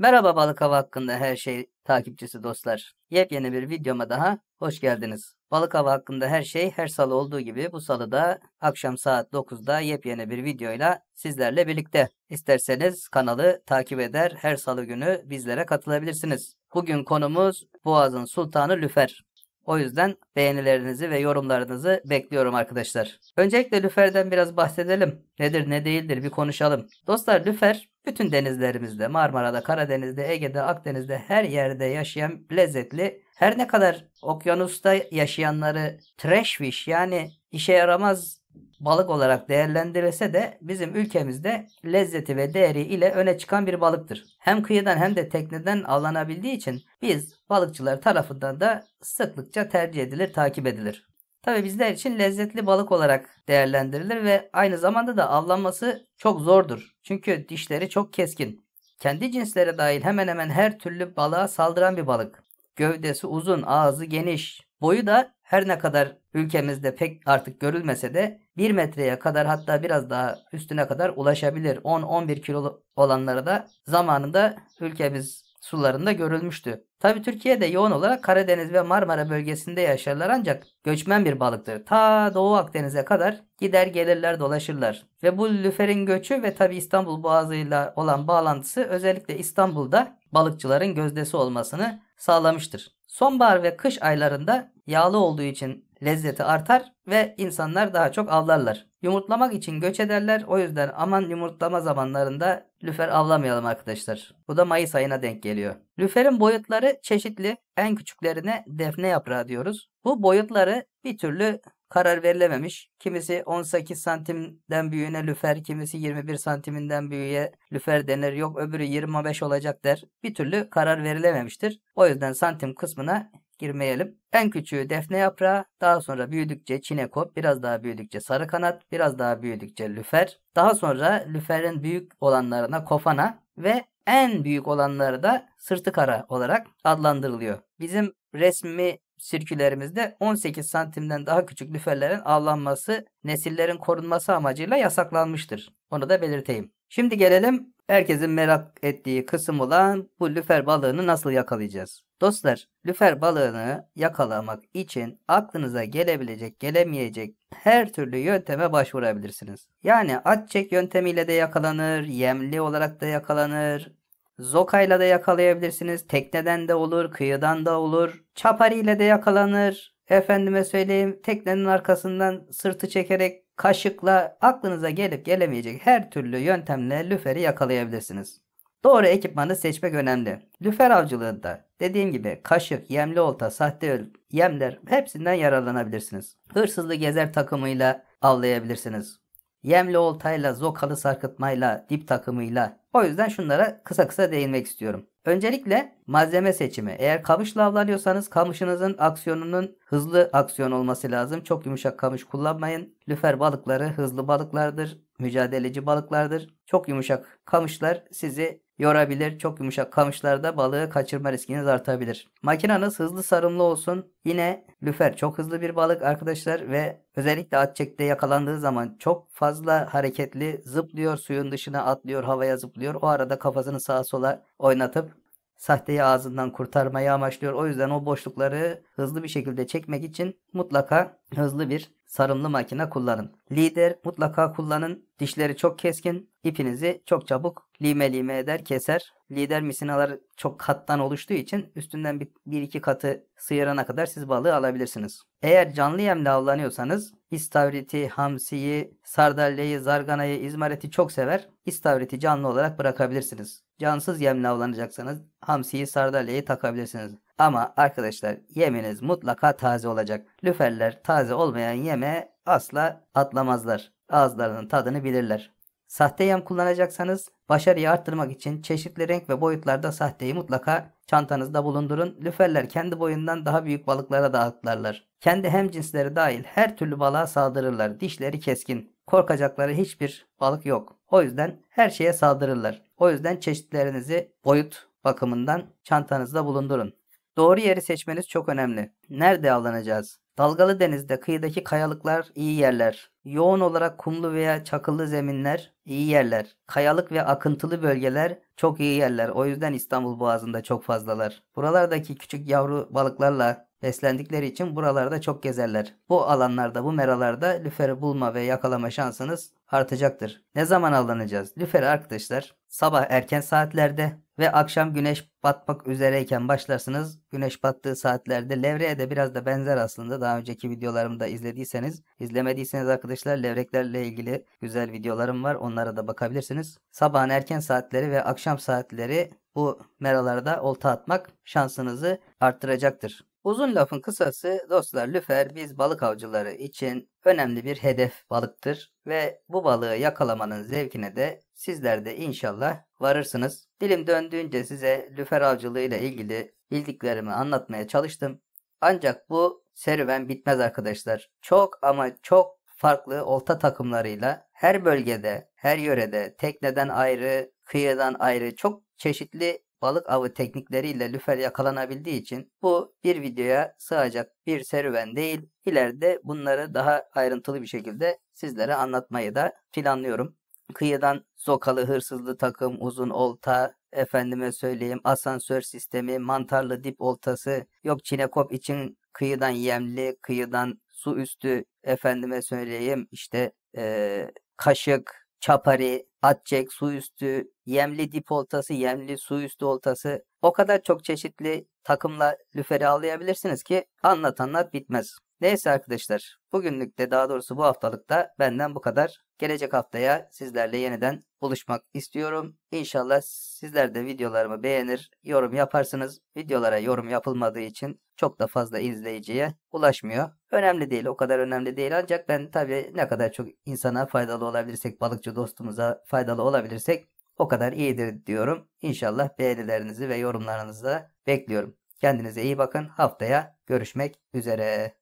Merhaba balık hava hakkında her şey takipçisi dostlar. Yepyeni bir videoma daha hoş geldiniz. Balık hava hakkında her şey her salı olduğu gibi bu salıda akşam saat 9'da yepyeni bir videoyla sizlerle birlikte. İsterseniz kanalı takip eder her salı günü bizlere katılabilirsiniz. Bugün konumuz Boğaz'ın Sultanı Lüfer. O yüzden beğenilerinizi ve yorumlarınızı bekliyorum arkadaşlar. Öncelikle lüferden biraz bahsedelim. Nedir ne değildir bir konuşalım. Dostlar lüfer bütün denizlerimizde Marmara'da, Karadeniz'de, Ege'de, Akdeniz'de her yerde yaşayan lezzetli her ne kadar okyanusta yaşayanları trash fish yani işe yaramaz balık olarak değerlendirilse de bizim ülkemizde lezzeti ve değeri ile öne çıkan bir balıktır. Hem kıyıdan hem de tekneden avlanabildiği için biz balıkçılar tarafından da sıklıkça tercih edilir, takip edilir. Tabi bizler için lezzetli balık olarak değerlendirilir ve aynı zamanda da avlanması çok zordur. Çünkü dişleri çok keskin. Kendi cinslere dahil hemen hemen her türlü balığa saldıran bir balık. Gövdesi uzun, ağzı geniş, boyu da her ne kadar ülkemizde pek artık görülmese de 1 metreye kadar hatta biraz daha üstüne kadar ulaşabilir. 10-11 kilo olanları da zamanında ülkemiz sularında görülmüştü. Tabi Türkiye'de yoğun olarak Karadeniz ve Marmara bölgesinde yaşarlar ancak göçmen bir balıktır. Ta Doğu Akdeniz'e kadar gider gelirler dolaşırlar. Ve bu lüferin göçü ve tabi İstanbul boğazıyla olan bağlantısı özellikle İstanbul'da balıkçıların gözdesi olmasını sağlamıştır. Sonbahar ve kış aylarında yağlı olduğu için lezzeti artar ve insanlar daha çok avlarlar. Yumurtlamak için göç ederler. O yüzden aman yumurtlama zamanlarında lüfer avlamayalım arkadaşlar. Bu da Mayıs ayına denk geliyor. Lüferin boyutları çeşitli. En küçüklerine defne yaprağı diyoruz. Bu boyutları bir türlü karar verilememiş. Kimisi 18 santimden büyüğüne lüfer, kimisi 21 santiminden büyüğe lüfer denir. Yok öbürü 25 olacak der. Bir türlü karar verilememiştir. O yüzden santim kısmına girmeyelim. En küçüğü defne yaprağı, daha sonra büyüdükçe çinekop, biraz daha büyüdükçe sarı kanat, biraz daha büyüdükçe lüfer. Daha sonra lüferin büyük olanlarına kofana ve en büyük olanları da sırtı kara olarak adlandırılıyor. Bizim resmi sirkülerimizde 18 santimden daha küçük lüferlerin avlanması nesillerin korunması amacıyla yasaklanmıştır. Onu da belirteyim. Şimdi gelelim herkesin merak ettiği kısım olan bu lüfer balığını nasıl yakalayacağız? Dostlar, lüfer balığını yakalamak için aklınıza gelebilecek, gelemeyecek her türlü yönteme başvurabilirsiniz. Yani at çek yöntemiyle de yakalanır, yemli olarak da yakalanır, zokayla da yakalayabilirsiniz, tekneden de olur, kıyıdan da olur, ile de yakalanır. Efendime söyleyeyim, teknenin arkasından sırtı çekerek kaşıkla aklınıza gelip gelemeyecek her türlü yöntemle lüferi yakalayabilirsiniz. Doğru ekipmanı seçmek önemli. Lüfer avcılığında Dediğim gibi kaşık, yemli olta, sahte yemler hepsinden yararlanabilirsiniz. Hırsızlı gezer takımıyla avlayabilirsiniz. Yemli oltayla, zokalı sarkıtmayla, dip takımıyla. O yüzden şunlara kısa kısa değinmek istiyorum. Öncelikle malzeme seçimi. Eğer kamışla avlanıyorsanız kamışınızın aksiyonunun hızlı aksiyon olması lazım. Çok yumuşak kamış kullanmayın. Lüfer balıkları hızlı balıklardır, mücadeleci balıklardır. Çok yumuşak kamışlar sizi yorabilir. Çok yumuşak kamışlarda balığı kaçırma riskiniz artabilir. Makinanız hızlı sarımlı olsun. Yine lüfer çok hızlı bir balık arkadaşlar ve özellikle at çekte yakalandığı zaman çok fazla hareketli zıplıyor suyun dışına atlıyor havaya zıplıyor. O arada kafasını sağa sola oynatıp sahteyi ağzından kurtarmayı amaçlıyor. O yüzden o boşlukları hızlı bir şekilde çekmek için mutlaka hızlı bir sarımlı makine kullanın. Lider mutlaka kullanın. Dişleri çok keskin. ipinizi çok çabuk lime lime eder keser. Lider misinalar çok kattan oluştuğu için üstünden bir, bir iki katı sıyırana kadar siz balığı alabilirsiniz. Eğer canlı yemle avlanıyorsanız istavriti, hamsiyi, sardalyeyi, zarganayı, izmariti çok sever. İstavriti canlı olarak bırakabilirsiniz. Cansız yemle avlanacaksanız hamsiyi, sardalyeyi takabilirsiniz. Ama arkadaşlar yeminiz mutlaka taze olacak. Lüferler taze olmayan yeme asla atlamazlar. Ağızlarının tadını bilirler. Sahte yem kullanacaksanız başarıyı arttırmak için çeşitli renk ve boyutlarda sahteyi mutlaka çantanızda bulundurun. Lüferler kendi boyundan daha büyük balıklara da atlarlar. Kendi hem cinsleri dahil her türlü balığa saldırırlar. Dişleri keskin. Korkacakları hiçbir balık yok. O yüzden her şeye saldırırlar. O yüzden çeşitlerinizi boyut bakımından çantanızda bulundurun. Doğru yeri seçmeniz çok önemli. Nerede avlanacağız? Dalgalı denizde kıyıdaki kayalıklar iyi yerler. Yoğun olarak kumlu veya çakıllı zeminler iyi yerler. Kayalık ve akıntılı bölgeler çok iyi yerler. O yüzden İstanbul Boğazı'nda çok fazlalar. Buralardaki küçük yavru balıklarla beslendikleri için buralarda çok gezerler. Bu alanlarda, bu meralarda lüferi bulma ve yakalama şansınız artacaktır. Ne zaman avlanacağız? Lüfer arkadaşlar sabah erken saatlerde ve akşam güneş batmak üzereyken başlarsınız. Güneş battığı saatlerde levreye de biraz da benzer aslında. Daha önceki videolarımda izlediyseniz, izlemediyseniz arkadaşlar levreklerle ilgili güzel videolarım var. Onlara da bakabilirsiniz. Sabahın erken saatleri ve akşam saatleri bu meralarda olta atmak şansınızı arttıracaktır. Uzun lafın kısası dostlar lüfer biz balık avcıları için önemli bir hedef balıktır ve bu balığı yakalamanın zevkine de sizler de inşallah varırsınız. Dilim döndüğünce size lüfer avcılığı ile ilgili bildiklerimi anlatmaya çalıştım. Ancak bu serüven bitmez arkadaşlar. Çok ama çok farklı olta takımlarıyla her bölgede, her yörede, tekneden ayrı, kıyıdan ayrı çok çeşitli balık avı teknikleriyle lüfer yakalanabildiği için bu bir videoya sığacak bir serüven değil. İleride bunları daha ayrıntılı bir şekilde sizlere anlatmayı da planlıyorum. Kıyıdan zokalı hırsızlı takım, uzun olta, efendime söyleyeyim asansör sistemi, mantarlı dip oltası, yok çinekop için kıyıdan yemli, kıyıdan su üstü efendime söyleyeyim işte ee, kaşık, çapari, atçek, su üstü, yemli dip oltası, yemli su üstü oltası o kadar çok çeşitli takımla lüferi avlayabilirsiniz ki anlatanlar bitmez. Neyse arkadaşlar bugünlük de daha doğrusu bu haftalıkta benden bu kadar. Gelecek haftaya sizlerle yeniden buluşmak istiyorum. İnşallah sizler de videolarımı beğenir, yorum yaparsınız. Videolara yorum yapılmadığı için çok da fazla izleyiciye ulaşmıyor. Önemli değil, o kadar önemli değil. Ancak ben tabii ne kadar çok insana faydalı olabilirsek, balıkçı dostumuza faydalı olabilirsek o kadar iyidir diyorum. İnşallah beğenilerinizi ve yorumlarınızı bekliyorum. Kendinize iyi bakın. Haftaya görüşmek üzere.